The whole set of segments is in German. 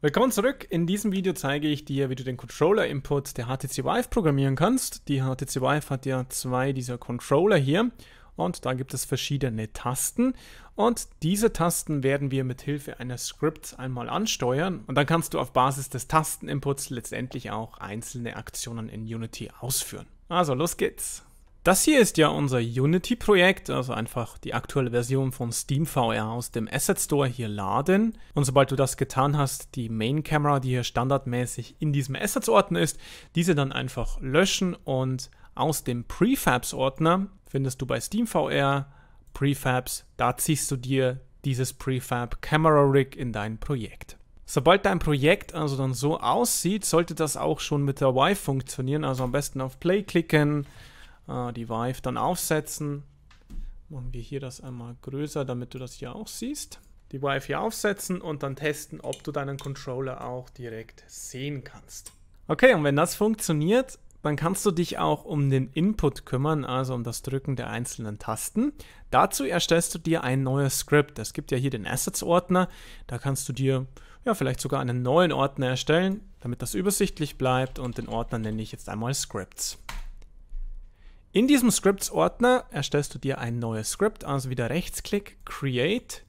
Willkommen zurück. In diesem Video zeige ich dir, wie du den Controller-Input der HTC Vive programmieren kannst. Die HTC Vive hat ja zwei dieser Controller hier und da gibt es verschiedene Tasten und diese Tasten werden wir mit Hilfe eines Scripts einmal ansteuern und dann kannst du auf Basis des Tasteninputs letztendlich auch einzelne Aktionen in Unity ausführen. Also los geht's! Das hier ist ja unser Unity-Projekt, also einfach die aktuelle Version von SteamVR aus dem Asset Store hier laden. Und sobald du das getan hast, die Main Camera, die hier standardmäßig in diesem Assets-Ordner ist, diese dann einfach löschen und aus dem Prefabs-Ordner findest du bei SteamVR Prefabs, da ziehst du dir dieses Prefab Camera Rig in dein Projekt. Sobald dein Projekt also dann so aussieht, sollte das auch schon mit der Y funktionieren, also am besten auf Play klicken, äh, die Vive dann aufsetzen. Machen wir hier das einmal größer, damit du das hier auch siehst. Die Vive hier aufsetzen und dann testen, ob du deinen Controller auch direkt sehen kannst. Okay, und wenn das funktioniert, dann kannst du dich auch um den Input kümmern, also um das Drücken der einzelnen Tasten. Dazu erstellst du dir ein neues Script. Es gibt ja hier den Assets-Ordner, da kannst du dir ja vielleicht sogar einen neuen Ordner erstellen, damit das übersichtlich bleibt und den Ordner nenne ich jetzt einmal Scripts. In diesem Scripts-Ordner erstellst du dir ein neues Script, also wieder Rechtsklick, Create,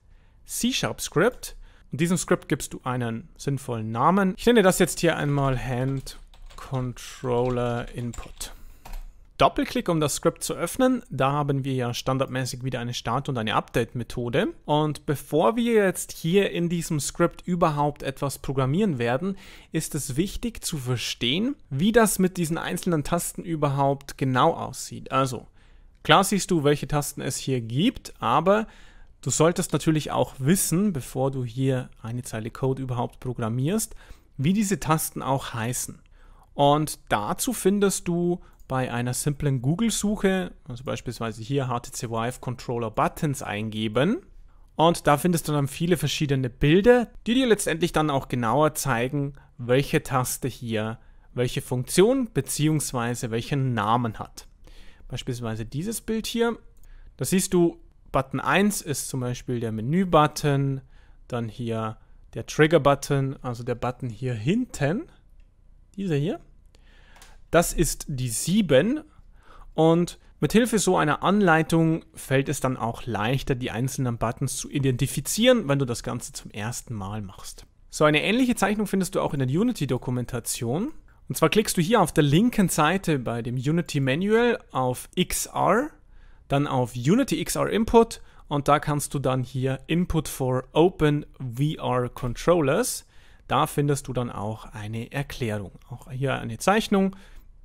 C-Sharp Script. In diesem Script gibst du einen sinnvollen Namen. Ich nenne das jetzt hier einmal Hand Controller Input. Doppelklick, um das Script zu öffnen. Da haben wir ja standardmäßig wieder eine Start- und eine Update-Methode. Und bevor wir jetzt hier in diesem Script überhaupt etwas programmieren werden, ist es wichtig zu verstehen, wie das mit diesen einzelnen Tasten überhaupt genau aussieht. Also, klar siehst du, welche Tasten es hier gibt, aber du solltest natürlich auch wissen, bevor du hier eine Zeile Code überhaupt programmierst, wie diese Tasten auch heißen. Und dazu findest du bei einer simplen Google-Suche, also beispielsweise hier HTC Vive Controller Buttons eingeben. Und da findest du dann viele verschiedene Bilder, die dir letztendlich dann auch genauer zeigen, welche Taste hier welche Funktion bzw. welchen Namen hat. Beispielsweise dieses Bild hier. Da siehst du, Button 1 ist zum Beispiel der Menü-Button, dann hier der Trigger-Button, also der Button hier hinten, dieser hier. Das ist die 7 und mit Hilfe so einer Anleitung fällt es dann auch leichter, die einzelnen Buttons zu identifizieren, wenn du das Ganze zum ersten Mal machst. So eine ähnliche Zeichnung findest du auch in der Unity-Dokumentation. Und zwar klickst du hier auf der linken Seite bei dem Unity Manual auf XR, dann auf Unity XR Input und da kannst du dann hier Input for Open VR Controllers. Da findest du dann auch eine Erklärung. Auch hier eine Zeichnung,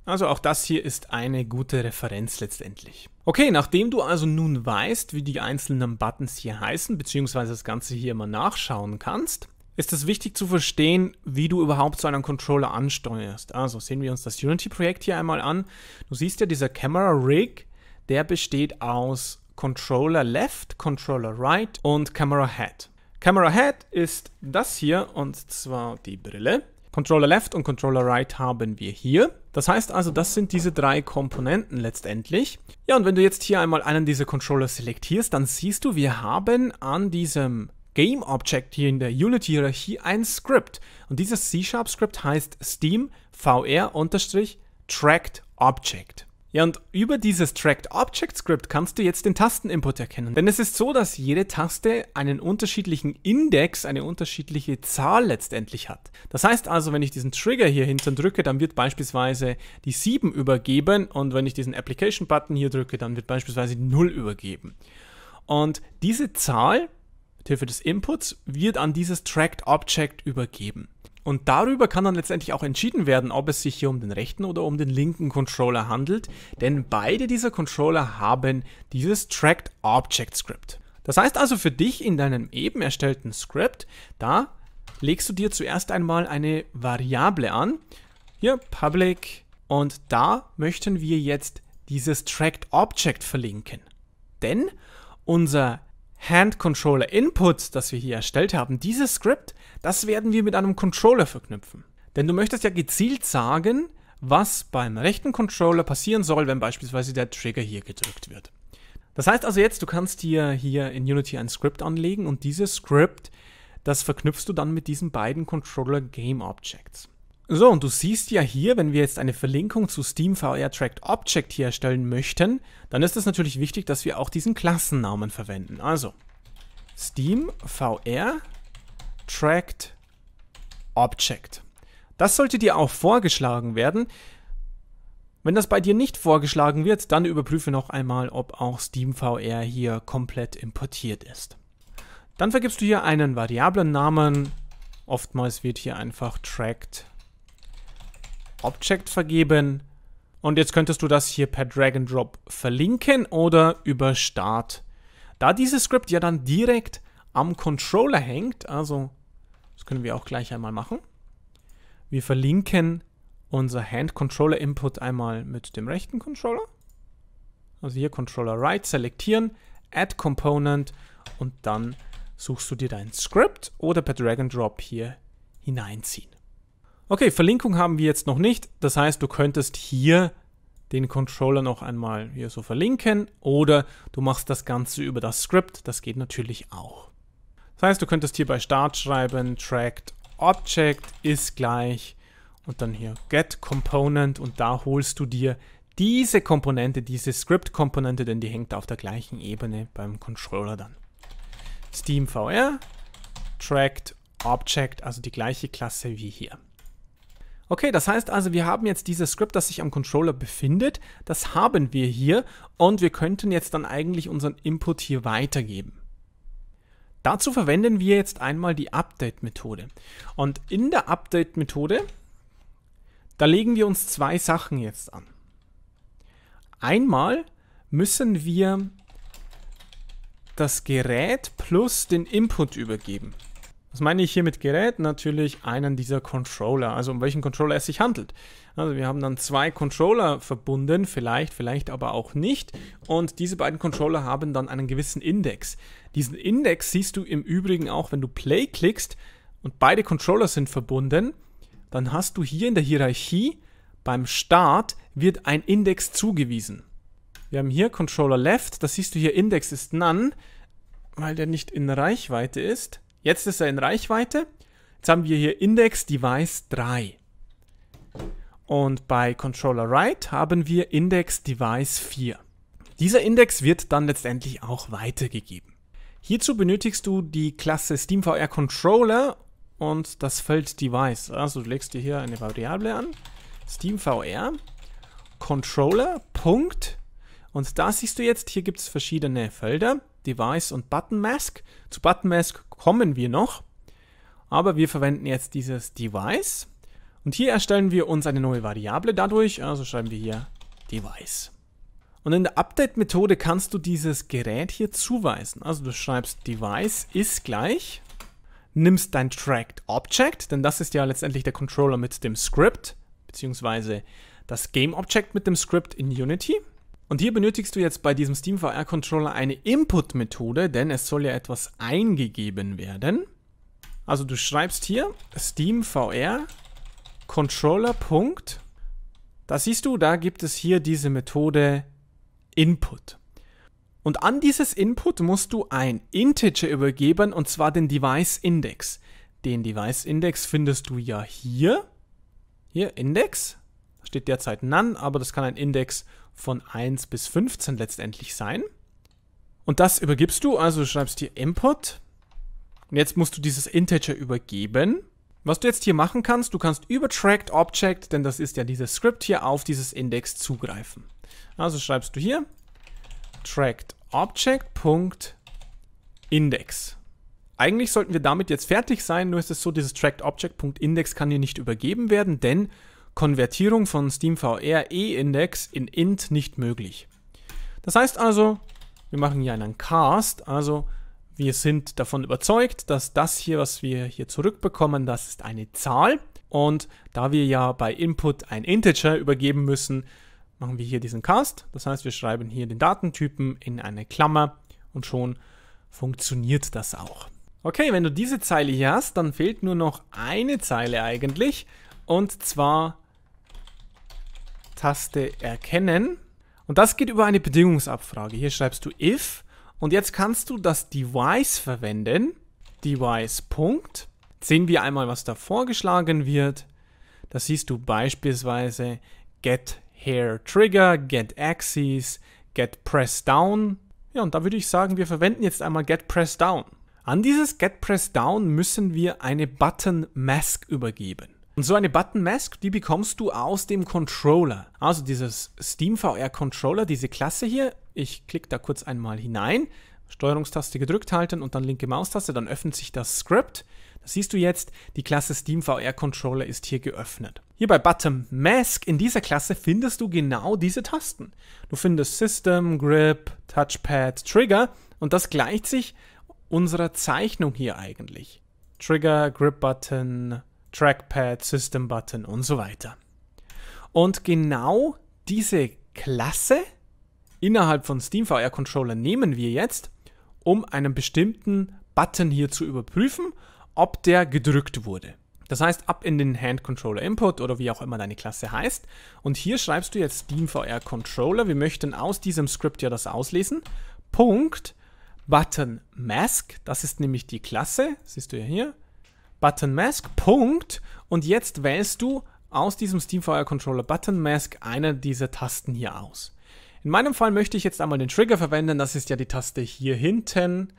also auch das hier ist eine gute Referenz letztendlich. Okay, nachdem du also nun weißt, wie die einzelnen Buttons hier heißen, beziehungsweise das Ganze hier mal nachschauen kannst, ist es wichtig zu verstehen, wie du überhaupt so einen Controller ansteuerst. Also sehen wir uns das Unity-Projekt hier einmal an. Du siehst ja, dieser Camera Rig, der besteht aus Controller Left, Controller Right und Camera Head. Camera Head ist das hier und zwar die Brille. Controller Left und Controller Right haben wir hier. Das heißt also, das sind diese drei Komponenten letztendlich. Ja, und wenn du jetzt hier einmal einen dieser Controller selektierst, dann siehst du, wir haben an diesem Game Object hier in der Unity-Hierarchie ein Script. Und dieses C-Sharp-Script heißt Steam VR-Tracked Object. Ja, und über dieses Tracked Object Script kannst du jetzt den Tasteninput erkennen. Denn es ist so, dass jede Taste einen unterschiedlichen Index, eine unterschiedliche Zahl letztendlich hat. Das heißt also, wenn ich diesen Trigger hier hinten drücke, dann wird beispielsweise die 7 übergeben und wenn ich diesen Application Button hier drücke, dann wird beispielsweise 0 übergeben. Und diese Zahl mit Hilfe des Inputs wird an dieses Tracked Object übergeben. Und darüber kann dann letztendlich auch entschieden werden, ob es sich hier um den rechten oder um den linken Controller handelt, denn beide dieser Controller haben dieses Tracked Object Script. Das heißt also für dich in deinem eben erstellten Script, da legst du dir zuerst einmal eine Variable an, hier public, und da möchten wir jetzt dieses Tracked Object verlinken. Denn unser Hand-Controller-Input, das wir hier erstellt haben, dieses Script, das werden wir mit einem Controller verknüpfen. Denn du möchtest ja gezielt sagen, was beim rechten Controller passieren soll, wenn beispielsweise der Trigger hier gedrückt wird. Das heißt also jetzt, du kannst dir hier in Unity ein Script anlegen und dieses Script, das verknüpfst du dann mit diesen beiden Controller Game Objects. So, und du siehst ja hier, wenn wir jetzt eine Verlinkung zu Steam VR Tracked Object hier erstellen möchten, dann ist es natürlich wichtig, dass wir auch diesen Klassennamen verwenden. Also, Steam VR Tracked Object. Das sollte dir auch vorgeschlagen werden. Wenn das bei dir nicht vorgeschlagen wird, dann überprüfe noch einmal, ob auch Steam VR hier komplett importiert ist. Dann vergibst du hier einen variablen Namen. Oftmals wird hier einfach tracked Object vergeben. Und jetzt könntest du das hier per Drag and Drop verlinken oder über Start. Da dieses Script ja dann direkt am Controller hängt, also das können wir auch gleich einmal machen. Wir verlinken unser Hand-Controller-Input einmal mit dem rechten Controller. Also hier Controller Right selektieren, Add Component und dann suchst du dir dein Script oder per Drag and Drop hier hineinziehen. Okay, Verlinkung haben wir jetzt noch nicht. Das heißt, du könntest hier den Controller noch einmal hier so verlinken oder du machst das Ganze über das Script. Das geht natürlich auch. Das heißt, du könntest hier bei Start schreiben, tracked object ist gleich und dann hier get component und da holst du dir diese Komponente, diese Script-Komponente, denn die hängt auf der gleichen Ebene beim Controller dann. Steam VR, tracked object, also die gleiche Klasse wie hier. Okay, das heißt also, wir haben jetzt dieses Script, das sich am Controller befindet. Das haben wir hier und wir könnten jetzt dann eigentlich unseren Input hier weitergeben. Dazu verwenden wir jetzt einmal die Update-Methode. Und in der Update-Methode, da legen wir uns zwei Sachen jetzt an. Einmal müssen wir das Gerät plus den Input übergeben. Was meine ich hier mit Gerät? Natürlich einen dieser Controller, also um welchen Controller es sich handelt. Also wir haben dann zwei Controller verbunden, vielleicht, vielleicht aber auch nicht. Und diese beiden Controller haben dann einen gewissen Index. Diesen Index siehst du im Übrigen auch, wenn du Play klickst und beide Controller sind verbunden, dann hast du hier in der Hierarchie beim Start wird ein Index zugewiesen. Wir haben hier Controller Left, das siehst du hier, Index ist None, weil der nicht in Reichweite ist. Jetzt ist er in Reichweite. Jetzt haben wir hier Index Device 3. Und bei Controller Write haben wir Index Device 4. Dieser Index wird dann letztendlich auch weitergegeben. Hierzu benötigst du die Klasse SteamVR Controller und das Feld Device. Also du legst dir hier eine Variable an. SteamVR Controller. Punkt. Und da siehst du jetzt, hier gibt es verschiedene Felder. Device und Button Mask. Zu Button Mask kommen wir noch, aber wir verwenden jetzt dieses Device und hier erstellen wir uns eine neue Variable dadurch, also schreiben wir hier Device. Und in der Update-Methode kannst du dieses Gerät hier zuweisen. Also du schreibst Device ist gleich, nimmst dein Tracked Object, denn das ist ja letztendlich der Controller mit dem Script, beziehungsweise das Game Object mit dem Script in Unity. Und hier benötigst du jetzt bei diesem Steam VR Controller eine Input-Methode, denn es soll ja etwas eingegeben werden. Also du schreibst hier Steam VR Controller. Da siehst du, da gibt es hier diese Methode Input. Und an dieses Input musst du ein Integer übergeben und zwar den Device Index. Den Device Index findest du ja hier. Hier Index steht derzeit None, aber das kann ein Index von 1 bis 15 letztendlich sein. Und das übergibst du, also du schreibst hier Input. Und jetzt musst du dieses Integer übergeben. Was du jetzt hier machen kannst, du kannst über Tracked Object, denn das ist ja dieses Script hier, auf dieses Index zugreifen. Also schreibst du hier Tracked Object.index. Eigentlich sollten wir damit jetzt fertig sein, nur ist es so, dieses Tracked Object.index kann hier nicht übergeben werden, denn Konvertierung von SteamVR E-Index in int nicht möglich. Das heißt also, wir machen hier einen Cast, also wir sind davon überzeugt, dass das hier, was wir hier zurückbekommen, das ist eine Zahl. Und da wir ja bei Input ein Integer übergeben müssen, machen wir hier diesen Cast. Das heißt, wir schreiben hier den Datentypen in eine Klammer und schon funktioniert das auch. Okay, wenn du diese Zeile hier hast, dann fehlt nur noch eine Zeile eigentlich. Und zwar Taste erkennen. Und das geht über eine Bedingungsabfrage. Hier schreibst du if und jetzt kannst du das Device verwenden. Device. Punkt. sehen wir einmal, was da vorgeschlagen wird. Da siehst du beispielsweise get hair trigger, get axis, get press down. Ja, und da würde ich sagen, wir verwenden jetzt einmal get press down. An dieses get press down müssen wir eine button mask übergeben. Und so eine Button Mask, die bekommst du aus dem Controller. Also dieses Steam VR Controller, diese Klasse hier. Ich klicke da kurz einmal hinein. Steuerungstaste gedrückt halten und dann linke Maustaste, dann öffnet sich das Script. Das siehst du jetzt, die Klasse Steam VR Controller ist hier geöffnet. Hier bei Button Mask in dieser Klasse findest du genau diese Tasten. Du findest System, Grip, Touchpad, Trigger und das gleicht sich unserer Zeichnung hier eigentlich. Trigger, Grip Button, Trackpad, System Button und so weiter. Und genau diese Klasse innerhalb von SteamVR Controller nehmen wir jetzt, um einen bestimmten Button hier zu überprüfen, ob der gedrückt wurde. Das heißt, ab in den Hand Controller Input oder wie auch immer deine Klasse heißt. Und hier schreibst du jetzt SteamVR Controller. Wir möchten aus diesem Script ja das auslesen. Punkt Button Mask, das ist nämlich die Klasse, siehst du ja hier, Button Mask, Punkt. Und jetzt wählst du aus diesem Steamfire Controller Button Mask eine dieser Tasten hier aus. In meinem Fall möchte ich jetzt einmal den Trigger verwenden. Das ist ja die Taste hier hinten.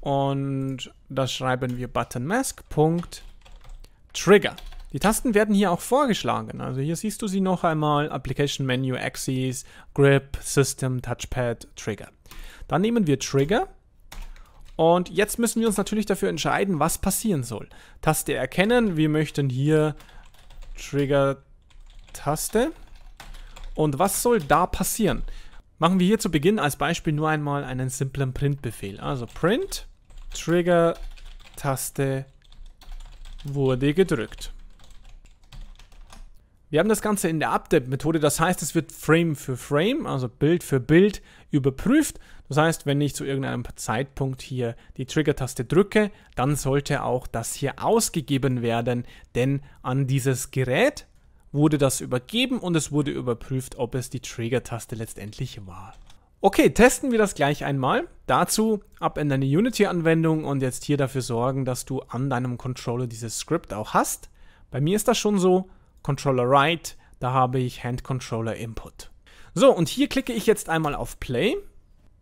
Und da schreiben wir Button Mask, Punkt, Trigger. Die Tasten werden hier auch vorgeschlagen. Also hier siehst du sie noch einmal. Application Menu, Axis, Grip, System, Touchpad, Trigger. Dann nehmen wir Trigger und jetzt müssen wir uns natürlich dafür entscheiden, was passieren soll. Taste erkennen, wir möchten hier Trigger-Taste. Und was soll da passieren? Machen wir hier zu Beginn als Beispiel nur einmal einen simplen Print-Befehl. Also Print, Trigger-Taste wurde gedrückt. Wir haben das Ganze in der Update-Methode, das heißt, es wird Frame für Frame, also Bild für Bild überprüft. Das heißt, wenn ich zu irgendeinem Zeitpunkt hier die Trigger-Taste drücke, dann sollte auch das hier ausgegeben werden, denn an dieses Gerät wurde das übergeben und es wurde überprüft, ob es die Trigger-Taste letztendlich war. Okay, testen wir das gleich einmal. Dazu ab in deine Unity-Anwendung und jetzt hier dafür sorgen, dass du an deinem Controller dieses Script auch hast. Bei mir ist das schon so, Controller Right, da habe ich Hand Controller Input. So, und hier klicke ich jetzt einmal auf Play.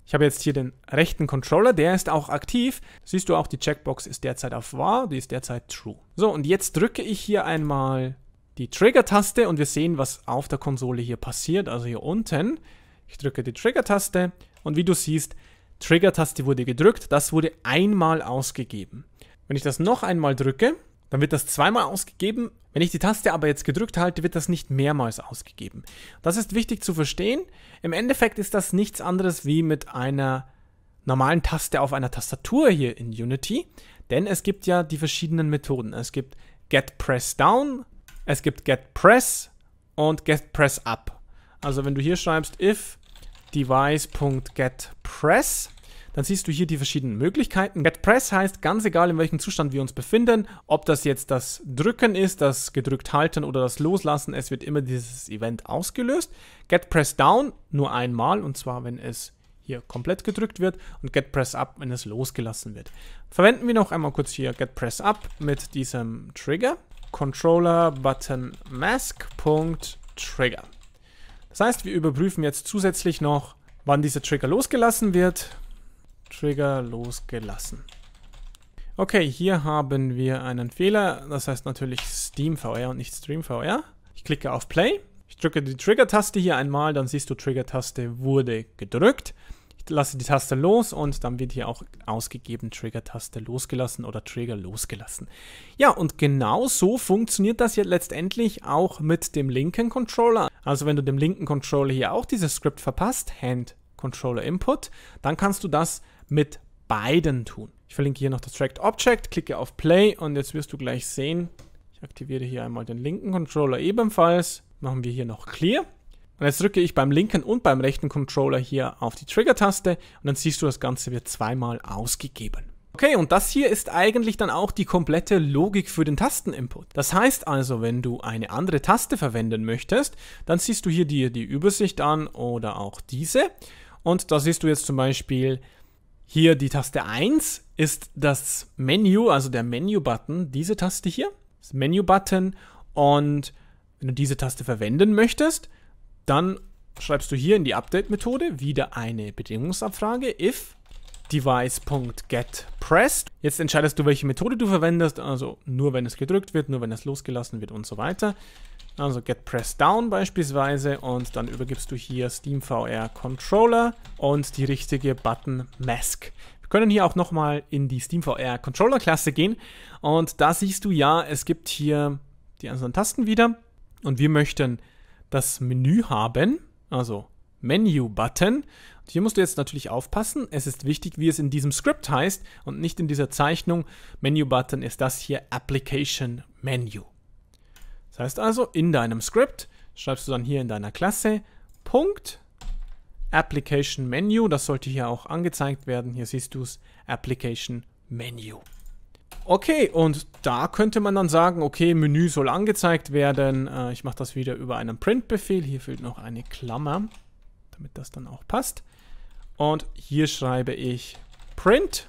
Ich habe jetzt hier den rechten Controller, der ist auch aktiv. Siehst du auch, die Checkbox ist derzeit auf War, die ist derzeit True. So, und jetzt drücke ich hier einmal die Trigger-Taste und wir sehen, was auf der Konsole hier passiert, also hier unten. Ich drücke die Trigger-Taste und wie du siehst, Trigger-Taste wurde gedrückt, das wurde einmal ausgegeben. Wenn ich das noch einmal drücke, dann wird das zweimal ausgegeben. Wenn ich die Taste aber jetzt gedrückt halte, wird das nicht mehrmals ausgegeben. Das ist wichtig zu verstehen. Im Endeffekt ist das nichts anderes wie mit einer normalen Taste auf einer Tastatur hier in Unity. Denn es gibt ja die verschiedenen Methoden. Es gibt getPressDown, es gibt getPress und getPressUp. Also wenn du hier schreibst if device.getPress, dann siehst du hier die verschiedenen Möglichkeiten. Get Press heißt, ganz egal in welchem Zustand wir uns befinden, ob das jetzt das Drücken ist, das gedrückt halten oder das Loslassen, es wird immer dieses Event ausgelöst. Get Press Down nur einmal und zwar, wenn es hier komplett gedrückt wird und Get Press Up, wenn es losgelassen wird. Verwenden wir noch einmal kurz hier Get Press Up mit diesem Trigger. Controller Button Mask. Trigger. Das heißt, wir überprüfen jetzt zusätzlich noch, wann dieser Trigger losgelassen wird, Trigger losgelassen. Okay, hier haben wir einen Fehler. Das heißt natürlich Steam VR und nicht Stream VR. Ich klicke auf Play. Ich drücke die Trigger-Taste hier einmal, dann siehst du, Trigger-Taste wurde gedrückt. Ich lasse die Taste los und dann wird hier auch ausgegeben Trigger-Taste losgelassen oder Trigger losgelassen. Ja, und genau so funktioniert das jetzt letztendlich auch mit dem linken Controller. Also wenn du dem linken Controller hier auch dieses Script verpasst, Hand Controller Input, dann kannst du das mit beiden tun. Ich verlinke hier noch das Tracked Object, klicke auf Play und jetzt wirst du gleich sehen, ich aktiviere hier einmal den linken Controller ebenfalls, machen wir hier noch Clear. Und jetzt drücke ich beim linken und beim rechten Controller hier auf die Trigger-Taste und dann siehst du, das Ganze wird zweimal ausgegeben. Okay, und das hier ist eigentlich dann auch die komplette Logik für den Tasteninput. Das heißt also, wenn du eine andere Taste verwenden möchtest, dann siehst du hier dir die Übersicht an oder auch diese. Und da siehst du jetzt zum Beispiel hier die Taste 1 ist das Menü, also der Menü-Button, diese Taste hier, das Menü-Button. Und wenn du diese Taste verwenden möchtest, dann schreibst du hier in die Update-Methode wieder eine Bedingungsabfrage, if device.getPressed. Jetzt entscheidest du, welche Methode du verwendest, also nur wenn es gedrückt wird, nur wenn es losgelassen wird und so weiter. Also get pressed down beispielsweise und dann übergibst du hier SteamVR Controller und die richtige Button Mask. Wir können hier auch nochmal in die SteamVR Controller Klasse gehen und da siehst du ja, es gibt hier die einzelnen Tasten wieder und wir möchten das Menü haben, also Menu-Button. Hier musst du jetzt natürlich aufpassen. Es ist wichtig, wie es in diesem Script heißt und nicht in dieser Zeichnung. Menu-Button ist das hier Application Menu. Das heißt also, in deinem Script schreibst du dann hier in deiner Klasse Punkt Application Menu. Das sollte hier auch angezeigt werden. Hier siehst du es, Application Menu. Okay, und da könnte man dann sagen, okay, Menü soll angezeigt werden. Äh, ich mache das wieder über einen Print-Befehl. Hier fehlt noch eine Klammer, damit das dann auch passt. Und hier schreibe ich Print.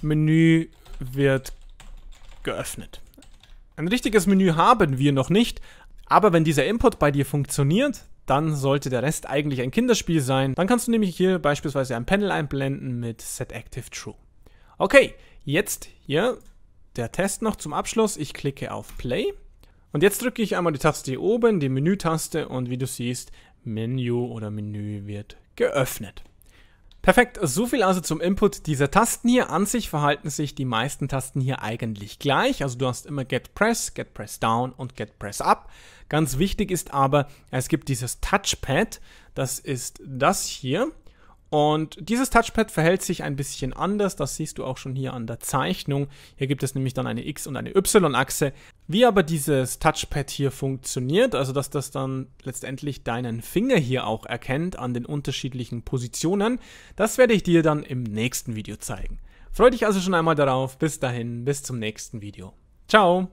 Menü wird geöffnet. Ein richtiges Menü haben wir noch nicht, aber wenn dieser Input bei dir funktioniert, dann sollte der Rest eigentlich ein Kinderspiel sein. Dann kannst du nämlich hier beispielsweise ein Panel einblenden mit setActiveTrue. Okay, jetzt hier der Test noch zum Abschluss. Ich klicke auf Play und jetzt drücke ich einmal die Taste hier oben, die Menü-Taste und wie du siehst, Menü oder Menü wird geöffnet. Perfekt, so viel also zum Input dieser Tasten hier. An sich verhalten sich die meisten Tasten hier eigentlich gleich. Also du hast immer Get Press, Get Press Down und Get Press Up. Ganz wichtig ist aber, es gibt dieses Touchpad, das ist das hier. Und dieses Touchpad verhält sich ein bisschen anders, das siehst du auch schon hier an der Zeichnung. Hier gibt es nämlich dann eine X- und eine Y-Achse. Wie aber dieses Touchpad hier funktioniert, also dass das dann letztendlich deinen Finger hier auch erkennt an den unterschiedlichen Positionen, das werde ich dir dann im nächsten Video zeigen. Freue dich also schon einmal darauf. Bis dahin, bis zum nächsten Video. Ciao!